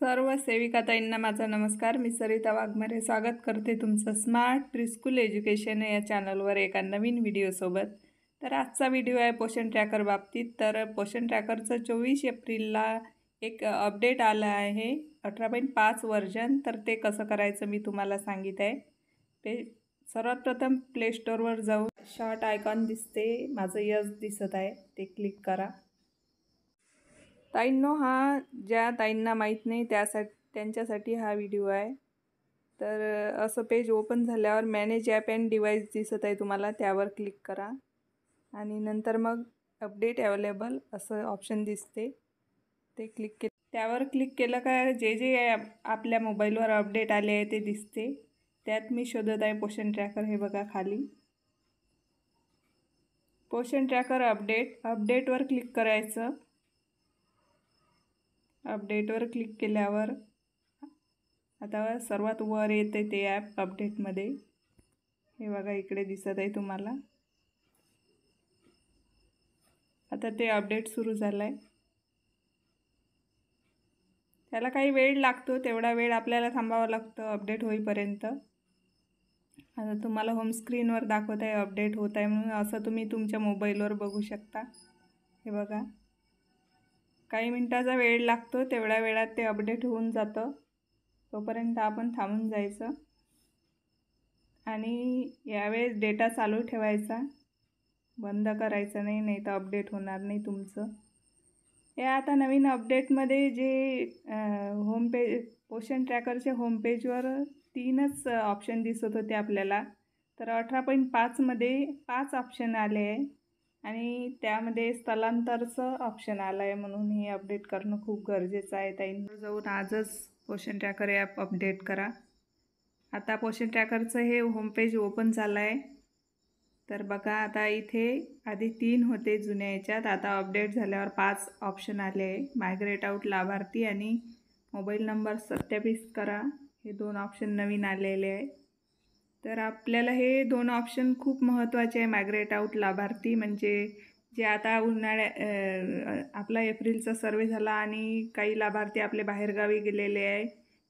सर्व सेविकाताईंना माझा नमस्कार मी सरिता वाघमारे स्वागत करते तुमचं स्मार्ट प्रिस्कूल एज्युकेशन या चॅनलवर एका नवीन व्हिडिओसोबत तर आजचा व्हिडिओ आहे पोषण ट्रॅकर बाबतीत तर पोषण ट्रॅकरचं चोवीस एप्रिलला एक अपडेट आलं आहे अठरा पॉईंट पाच वर्जन तर ते कसं करायचं मी तुम्हाला सांगित आहे ते सर्वात प्रथम प्लेस्टोरवर जाऊन शॉर्ट आयकॉन दिसते माझं यश दिसत आहे ते क्लिक करा ताईंनो हा ज्या ताईंना माहीत नाही त्यासाठी त्यांच्यासाठी हा व्हिडिओ आहे तर असं पेज ओपन झाल्यावर मॅनेज ॲप अँड डिव्हाइस दिसत आहे तुम्हाला त्यावर क्लिक करा आणि नंतर मग अपडेट अवेलेबल असं ऑप्शन दिसते ते क्लिक के त्यावर क्लिक केलं काय जे जे आपल्या मोबाईलवर अपडेट आले आहे ते दिसते त्यात मी शोधत आहे पोषण ट्रॅकर हे बघा खाली पोषण ट्रॅकर अपडेट अपडेटवर क्लिक करायचं अपडेटवर क्लिक केल्यावर आता सर्वात वर येते ते ॲप अपडेटमध्ये हे बघा इकडे दिसत आहे तुम्हाला आता ते अपडेट सुरू झालं आहे त्याला काही वेळ लागतो तेवढा वेळ आपल्याला थांबावा लागतं अपडेट होईपर्यंत आता तुम्हाला होमस्क्रीनवर दाखवत आहे अपडेट होत आहे म्हणून असं तुम्ही तुमच्या मोबाईलवर बघू शकता हे बघा काही मिनटाचा वेळ लागतो तेवढ्या वेळात ते अपडेट होऊन जातं तोपर्यंत आपण थांबून जायचं आणि यावेळेस डेटा चालू ठेवायचा बंद करायचं नाही नाही तर अपडेट होणार नाही तुमचं या आता नवीन अपडेटमध्ये जे होम पेज पोषण ट्रॅकरच्या होमपेजवर तीनच ऑप्शन दिसत होते आपल्याला तर अठरा पॉईंट पाचमध्ये पाच ऑप्शन आले आहे आणि त्यामध्ये स्थलांतरचं ऑप्शन आलं आहे म्हणून हे अपडेट करणं खूप गरजेचं आहे ताईंवर जाऊन आजच पोशन ट्रॅकर ॲप अपडेट करा आता पोषण ट्रॅकरचं हे होमपेज ओपन झालं आहे तर बघा आता इथे आधी तीन होते जुन्या याच्यात आता अपडेट झाल्यावर पाच ऑप्शन आले आहे मायग्रेट आऊट लाभार्थी आणि मोबाईल नंबर सत्यापित करा हे दोन ऑप्शन नवीन आलेले आहे तर आपल्याला हे दोन ऑप्शन खूप महत्त्वाचे आहे मायग्रेट आऊट लाभार्थी म्हणजे जे आता उन्हाळ्या आपला एप्रिलचा सर्वे झाला आणि काही लाभार्थी आपले बाहेरगावी गेलेले आहे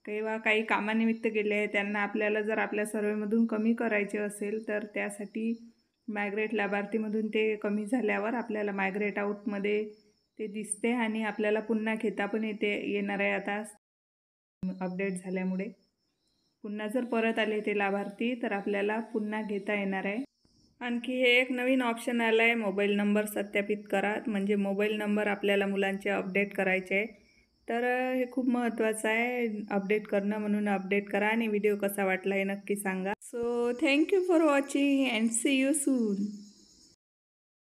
किंवा काही कामानिमित्त गेले आहे त्यांना आपल्याला जर आपल्या सर्वेमधून कमी करायचे असेल तर त्यासाठी मायग्रेट लाभार्थीमधून ते कमी झाल्यावर आपल्याला मायग्रेट आऊटमध्ये ते दिसते आणि आपल्याला पुन्हा घेता पण येते येणार आहे आता अपडेट झाल्यामुळे पुन्हा जर परत आले ते लाभार्थी तर आपल्याला पुन्हा घेता येणार आहे आणखी हे एक नवीन ऑप्शन आलं आहे मोबाईल नंबर सत्यापित करा म्हणजे मोबाईल नंबर आपल्याला मुलांचे अपडेट करायचे आहे तर हे खूप महत्त्वाचं आहे अपडेट करणं म्हणून अपडेट करा आणि व्हिडिओ कसा वाटला हे नक्की सांगा so thank you for watching and see you soon